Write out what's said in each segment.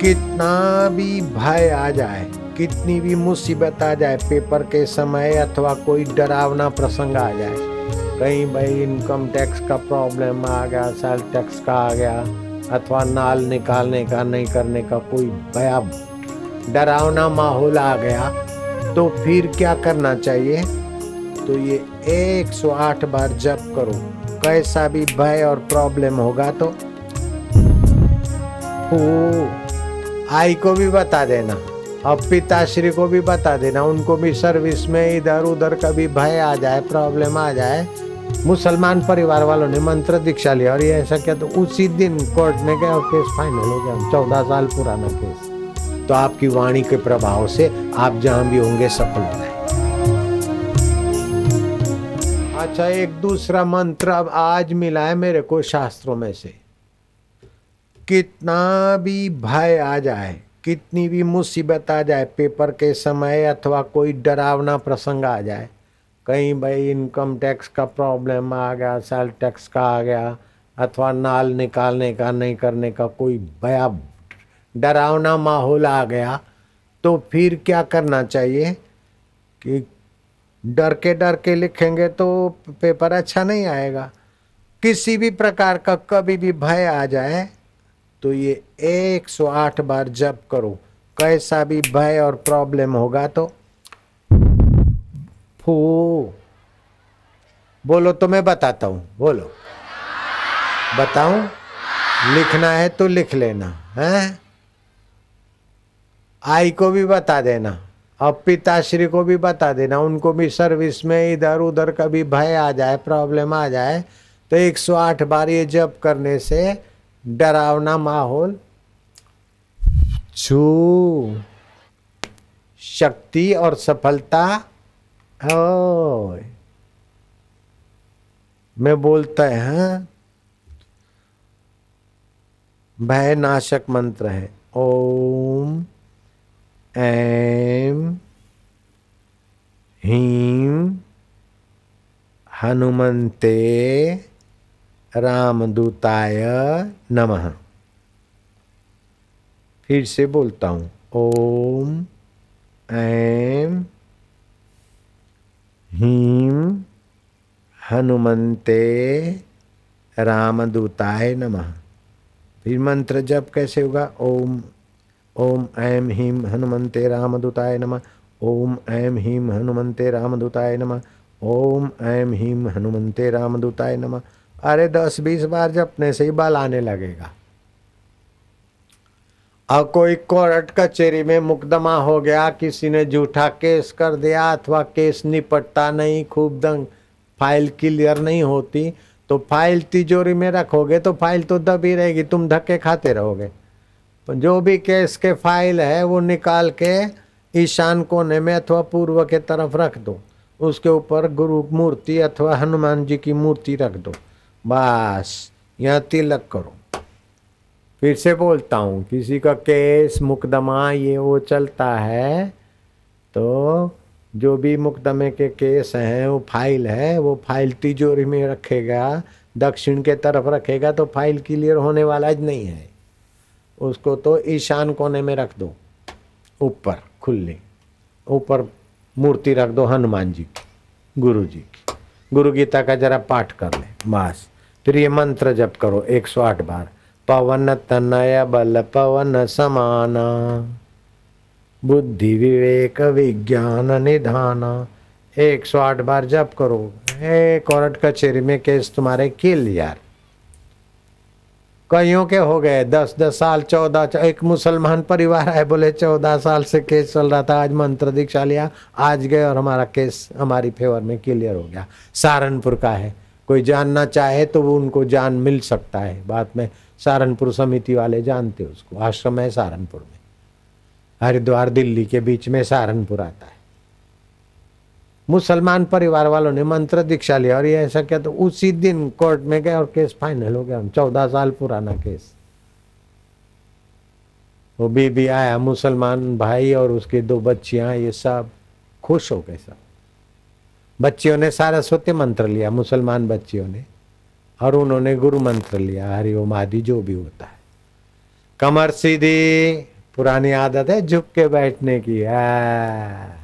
कितना भी भय आ जाए कितनी भी मुसीबत आ जाए पेपर के समय अथवा कोई डरावना प्रसंग आ जाए कहीं भाई इनकम टैक्स का प्रॉब्लम आ गया सेल टैक्स का आ गया अथवा नाल निकालने का नहीं करने का कोई भया डरावना माहौल आ गया तो फिर क्या करना चाहिए तो ये 108 बार जप करो कैसा भी भय और प्रॉब्लम होगा तो आई को भी बता देना अब पिताश्री को भी बता देना उनको भी सर्विस में इधर उधर कभी भय आ जाए प्रॉब्लम आ जाए मुसलमान परिवार वालों ने मंत्र दीक्षा लिया और ये ऐसा किया तो उसी दिन कोर्ट में गया और केस फाइनल हो गया चौदह साल पुराना केस तो आपकी वाणी के प्रभाव से आप जहां भी होंगे सफल हो जाए अच्छा एक दूसरा मंत्र अब आज मिला है मेरे को शास्त्रों में से कितना भी भय आ जाए कितनी भी मुसीबत आ जाए पेपर के समय अथवा कोई डरावना प्रसंग आ जाए कहीं भाई इनकम टैक्स का प्रॉब्लम आ गया सेल टैक्स का आ गया अथवा नाल निकालने का नहीं करने का कोई भया डरावना माहौल आ गया तो फिर क्या करना चाहिए कि डर के डर के लिखेंगे तो पेपर अच्छा नहीं आएगा किसी भी प्रकार का कभी भी भय आ जाए तो ये 108 बार जप करो कैसा भी भय और प्रॉब्लम होगा तो फू बोलो तो मैं बताता हूं बोलो बताऊं लिखना है तो लिख लेना है आई को भी बता देना अब पिताश्री को भी बता देना उनको भी सर्विस में इधर उधर कभी भय आ जाए प्रॉब्लम आ जाए तो 108 बार ये जप करने से डरावना माहौल छू शक्ति और सफलता ओ मैं बोलता है हाँ भय नाशक मंत्र है ओम ऐम हीम हनुमते रामदूताय नमः फिर से बोलता हूँ ओम ऐम ह्रीं हनुमते रामदूताय नमः फिर मंत्र जब कैसे होगा ओम ओम ऐम ह्रीं हनुमते रामदूताय नमः ओम ऐम ह्रीं हनुमते रामदूताय नमः ओम ऐम ह्रीं हनुमते रामदूताय नमः अरे दस बीस बार जपने से ही बल आने लगेगा और कोई कोर्ट कचेरी में मुकदमा हो गया किसी ने झूठा केस कर दिया अथवा केस निपटता नहीं खूब दंग फाइल क्लियर नहीं होती तो फाइल तिजोरी में रखोगे तो फाइल तो दबी रहेगी तुम धक्के खाते रहोगे तो जो भी केस के फाइल है वो निकाल के ईशान कोने में अथवा पूर्व के तरफ रख दो उसके ऊपर गुरु मूर्ति अथवा हनुमान जी की मूर्ति रख दो बस यहाँ तिलक करो फिर से बोलता हूँ किसी का केस मुकदमा ये वो चलता है तो जो भी मुकदमे के केस हैं वो फाइल है वो फाइल तिजोरी में रखेगा दक्षिण के तरफ रखेगा तो फाइल क्लियर होने वाला नहीं है उसको तो ईशान कोने में रख दो ऊपर खुले ऊपर मूर्ति रख दो हनुमान जी की गुरु जी की गुरु गीता का जरा पाठ कर ले मास फिर ये मंत्र जप करो 108 बार पवन तनय बल पवन समाना बुद्धि विवेक विज्ञान सौ 108 बार जप करो हे कोरट कचेरी में केस तुम्हारे किल यार कईयों के हो गए दस दस साल चौदह एक मुसलमान परिवार है बोले चौदह साल से केस चल रहा था आज मंत्र दीक्षा लिया आज गए और हमारा केस हमारी फेवर में क्लियर हो गया सहारनपुर का है कोई जानना चाहे तो वो उनको जान मिल सकता है बाद में सहारनपुर समिति वाले जानते उसको आश्रम है सहारनपुर में हरिद्वार दिल्ली के बीच में सहारनपुर आता है मुसलमान परिवार वालों ने मंत्र दीक्षा लिया और ये ऐसा किया तो उसी दिन कोर्ट में गए और केस फाइनल हो गया चौदह साल पुराना केस वो बीबी आया मुसलमान भाई और उसकी दो बच्चियां ये सब खुश हो गए सब बच्चियों ने सारस्वती मंत्र लिया मुसलमान बच्चियों ने और उन्होंने गुरु मंत्र लिया हरिओम आदि जो भी होता है कमर सीधी पुरानी आदत है झुक के बैठने की है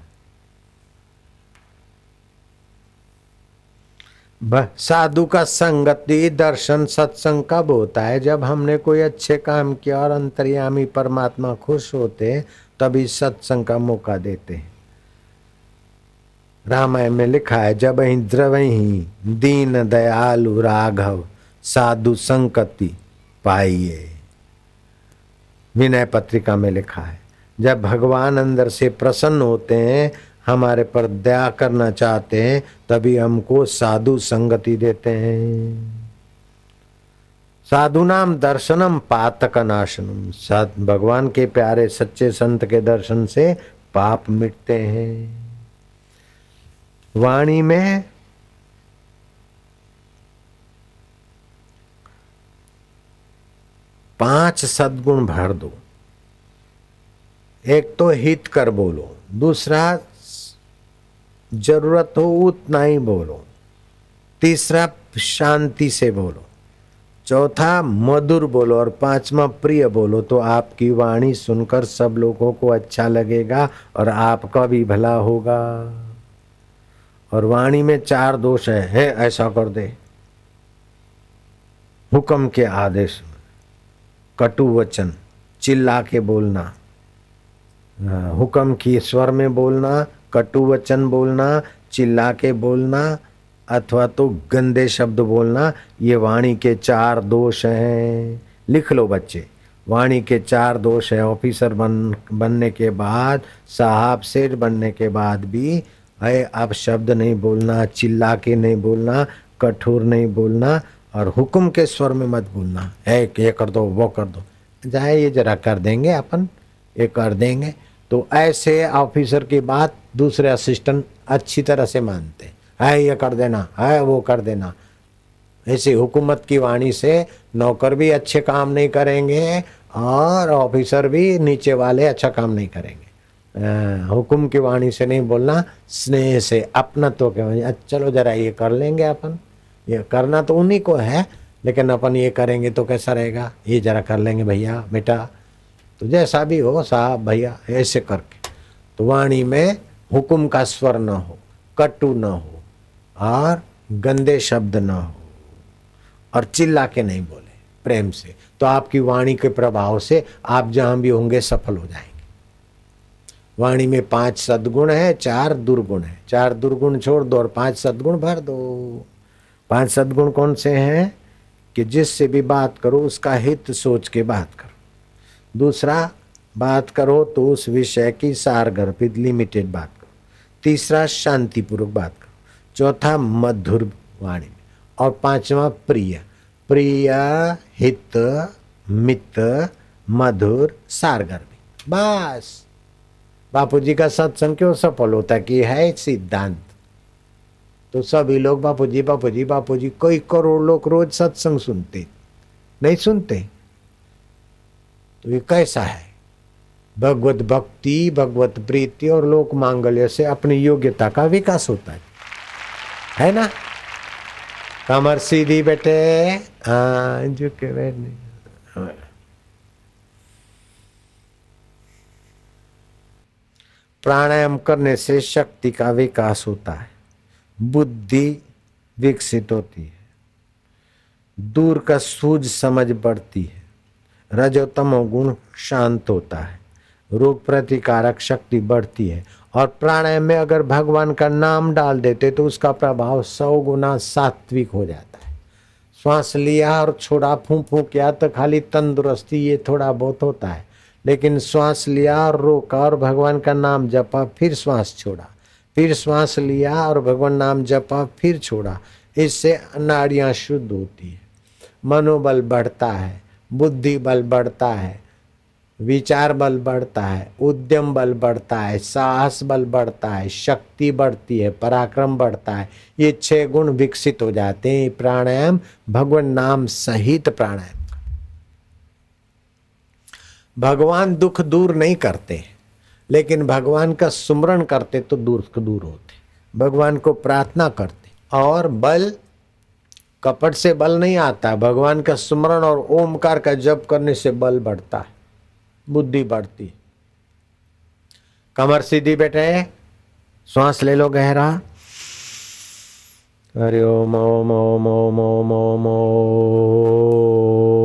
साधु का संगति दर्शन सत्संग कब होता है जब हमने कोई अच्छे काम किया और अंतर्यामी परमात्मा खुश होते हैं तभी सत्संग का मौका देते हैं रामायण में लिखा है जब ही द्रव ही दीन दयालु राघव साधु संकति पाइए विनय पत्रिका में लिखा है जब भगवान अंदर से प्रसन्न होते हैं हमारे पर दया करना चाहते हैं तभी हमको साधु संगति देते हैं साधु नाम दर्शनम पातक नाशनम भगवान के प्यारे सच्चे संत के दर्शन से पाप मिटते हैं वाणी में पांच सद्गुण भर दो एक तो हित कर बोलो दूसरा जरूरत हो उतना ही बोलो तीसरा शांति से बोलो चौथा मधुर बोलो और पांचवा प्रिय बोलो तो आपकी वाणी सुनकर सब लोगों को अच्छा लगेगा और आपका भी भला होगा और वाणी में चार दोष है, है ऐसा कर दे हुक्म के आदेश कटु वचन चिल्ला के बोलना हाँ, हुक्म की स्वर में बोलना कटु वचन बोलना चिल्ला के बोलना अथवा तो गंदे शब्द बोलना ये वाणी के चार दोष हैं लिख लो बच्चे वाणी के चार दोष हैं ऑफिसर बन बनने के बाद साहब सेठ बनने के बाद भी अरे आप शब्द नहीं बोलना चिल्ला के नहीं बोलना कठोर नहीं बोलना और हुक्म के स्वर में मत बोलना है ये कर दो वो कर दो जाए ये जरा कर देंगे अपन ये कर देंगे तो ऐसे ऑफिसर की बात दूसरे असिस्टेंट अच्छी तरह से मानते है ये कर देना है वो कर देना ऐसे हुकूमत की वाणी से नौकर भी अच्छे काम नहीं करेंगे और ऑफिसर भी नीचे वाले अच्छा काम नहीं करेंगे हुकुम की वाणी से नहीं बोलना स्नेह से अपनत्व के वाणी अच्छा, चलो जरा ये कर लेंगे अपन ये करना तो उन्हीं को है लेकिन अपन ये करेंगे तो कैसा रहेगा ये जरा कर लेंगे भैया बेटा तो जैसा भी हो साहब भैया ऐसे करके तो वाणी में हुक्म का स्वर ना हो कटु न हो और गंदे शब्द न हो और चिल्ला के नहीं बोले प्रेम से तो आपकी वाणी के प्रभाव से आप जहां भी होंगे सफल हो जाएंगे वाणी में पांच सदगुण है चार दुर्गुण है चार दुर्गुण छोड़ दो और पांच सदगुण भर दो पांच सदगुण कौन से हैं कि जिससे भी बात करो उसका हित सोच के बात करो दूसरा बात करो तो उस विषय की सारगर्भित लिमिटेड बात करो तीसरा शांतिपूर्वक बात करो चौथा मधुर वाणी और पांचवा प्रिय प्रिय हित मित मधुर सारगर्भित बस बापू जी का सत्संग क्यों सफल होता कि है सिद्धांत तो सभी लोग बापू जी बापू जी बापू जी कई करोड़ लोग रोज सत्संग सुनते नहीं सुनते तो ये कैसा है भगवत भक्ति भगवत प्रीति और लोक मांगल्य से अपनी योग्यता का विकास होता है है ना कमर सीधी बेटे हाँ, प्राणायाम करने से शक्ति का विकास होता है बुद्धि विकसित होती है दूर का सूझ समझ बढ़ती है रजोत्तम गुण शांत होता है रोग प्रतिकारक शक्ति बढ़ती है और प्राणायाम में अगर भगवान का नाम डाल देते तो उसका प्रभाव सौ गुना सात्विक हो जाता है श्वास लिया और छोड़ा फू फू किया तो खाली तंदुरुस्ती ये थोड़ा बहुत होता है लेकिन श्वास लिया और रोका और भगवान का नाम जपा फिर श्वास छोड़ा फिर श्वास लिया और भगवान नाम जपा फिर छोड़ा इससे नाड़ियाँ शुद्ध होती है मनोबल बढ़ता है बुद्धि बल बढ़ता है विचार बल बढ़ता है उद्यम बल बढ़ता है साहस बल बढ़ता है शक्ति बढ़ती है पराक्रम बढ़ता है ये छह गुण विकसित हो जाते हैं प्राणायाम भगवान नाम सहित प्राणायाम भगवान दुख दूर नहीं करते लेकिन भगवान का सुमरण करते तो दुख दूर होते भगवान को प्रार्थना करते और बल कपट से बल नहीं आता भगवान का स्मरण और ओमकार का जप करने से बल बढ़ता है बुद्धि बढ़ती कमर सीधी बैठे श्वास ले लो गहरा हरि ओम ओम ओम ओम ओम ओम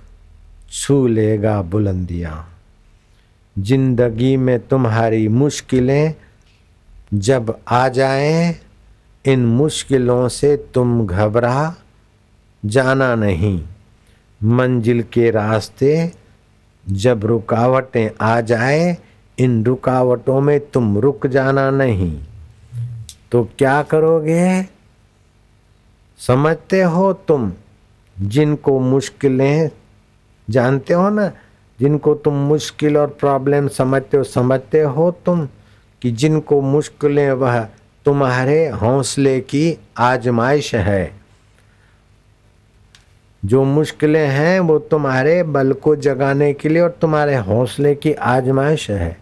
छू लेगा बुलंदियाँ जिंदगी में तुम्हारी मुश्किलें जब आ जाएं इन मुश्किलों से तुम घबरा जाना नहीं मंजिल के रास्ते जब रुकावटें आ जाए इन रुकावटों में तुम रुक जाना नहीं तो क्या करोगे समझते हो तुम जिनको मुश्किलें जानते हो ना जिनको तुम मुश्किल और प्रॉब्लम समझते हो समझते हो तुम कि जिनको मुश्किलें वह तुम्हारे हौसले की आजमाइश है जो मुश्किलें हैं वो तुम्हारे बल को जगाने के लिए और तुम्हारे हौसले की आजमाइश है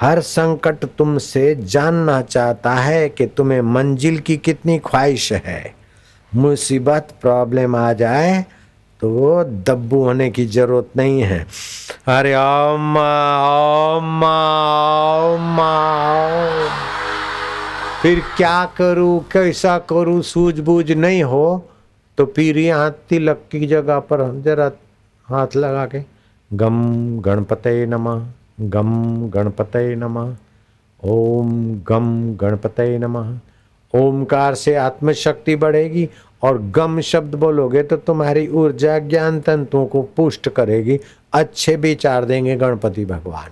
हर संकट तुमसे जानना चाहता है कि तुम्हें मंजिल की कितनी ख्वाहिश है मुसीबत प्रॉब्लम आ जाए तो वो दब्बू होने की जरूरत नहीं है अरे ओम ओम ओम फिर क्या करूं कैसा करूं सूझबूझ नहीं हो तो फिर यहाँ तिलक की जगह पर हम जरा हाथ लगा के गम गणपतये नमः गम गणपतये नमः ओम गम गणपतये नमः ओमकार से आत्मशक्ति बढ़ेगी और गम शब्द बोलोगे तो तुम्हारी ऊर्जा ज्ञान तंतुओं को पुष्ट करेगी अच्छे विचार देंगे गणपति भगवान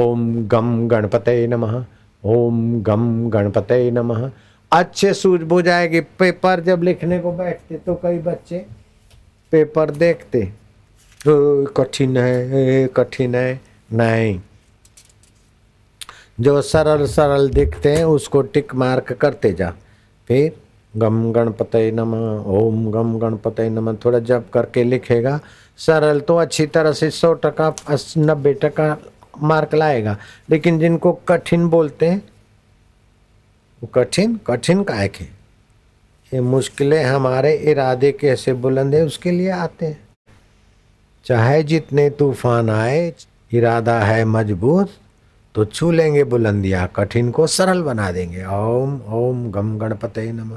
ओम गम गणपते नमः ओम गम गणपते नमः अच्छे बुझ आएगी पेपर जब लिखने को बैठते तो कई बच्चे पेपर देखते कठिन है कठिन है नहीं जो सरल सरल दिखते हैं उसको टिक मार्क करते जा फिर गम गणपत नम ओम गम गणपत नम थोड़ा जब करके लिखेगा सरल तो अच्छी तरह से सौ टका नब्बे टका मार्क लाएगा लेकिन जिनको कठिन बोलते हैं वो कठिन कठिन का है ये मुश्किलें हमारे इरादे कैसे बुलंद है उसके लिए आते हैं चाहे जितने तूफान आए इरादा है मजबूत तो छू लेंगे बुलंदियाँ कठिन को सरल बना देंगे ओम ओम गम गणपते नम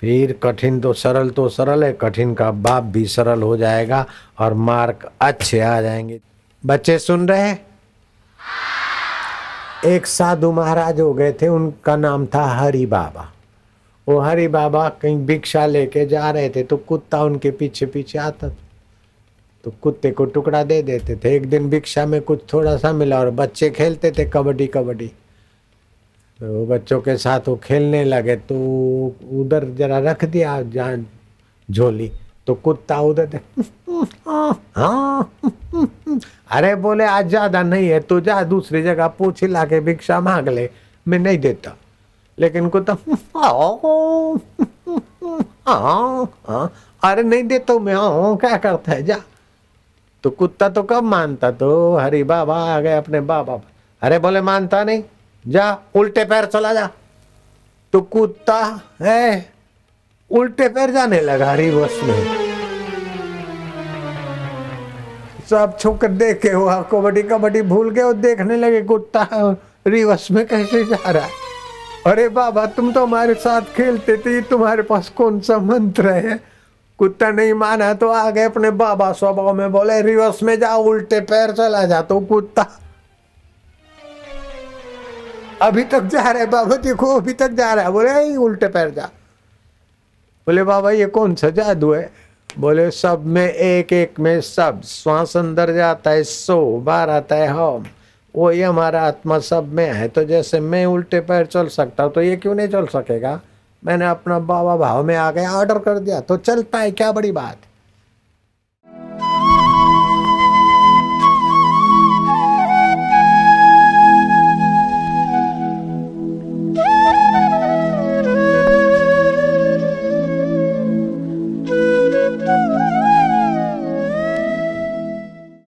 फिर कठिन तो सरल तो सरल है कठिन का बाप भी सरल हो जाएगा और मार्क अच्छे आ जाएंगे बच्चे सुन रहे एक साधु महाराज हो गए थे उनका नाम था हरि बाबा वो हरि बाबा कहीं भिक्षा लेके जा रहे थे तो कुत्ता उनके पीछे पीछे आता था तो कुत्ते को टुकड़ा दे देते थे एक दिन भिक्षा में कुछ थोड़ा सा मिला और बच्चे खेलते थे कबड्डी कबड्डी तो बच्चों के साथ वो खेलने लगे तो उधर जरा रख दिया जान झोली तो कुत्ता उधर दे हाँ, अरे बोले आज ज़्यादा नहीं है तो जा दूसरी जगह पूछ ला के भिक्षा मांग ले मैं नहीं देता लेकिन कुत्ता हाँ, हाँ, अरे नहीं देता मैं क्या करता है जा तो कुत्ता तो कब मानता तो हरे बाबा आ गए अपने बाबा अरे बोले मानता नहीं जा उल्टे पैर चला जा तो कुत्ता है उल्टे पैर जाने लगा बस में सब छुक देखे हो कबड्डी कबड्डी भूल गए और देखने लगे कुत्ता रिवर्स में कैसे जा रहा है अरे बाबा तुम तो हमारे साथ खेलते थे तुम्हारे पास कौन सा मंत्र है कुत्ता नहीं माना तो आ गए अपने बाबा स्वभाव में बोले रिवर्स में जा उल्टे पैर चला जा तो कुत्ता अभी तक जा रहा है बाबा देखो अभी तक जा रहा है बोले उल्टे पैर जा बोले बाबा ये कौन सा जादू है बोले सब में एक एक में सब श्वास अंदर जाता है सो बाहर आता है हम वो ये हमारा आत्मा सब में है तो जैसे मैं उल्टे पैर चल सकता हूँ तो ये क्यों नहीं चल सकेगा मैंने अपना बाबा भाव में आ गया ऑर्डर कर दिया तो चलता है क्या बड़ी बात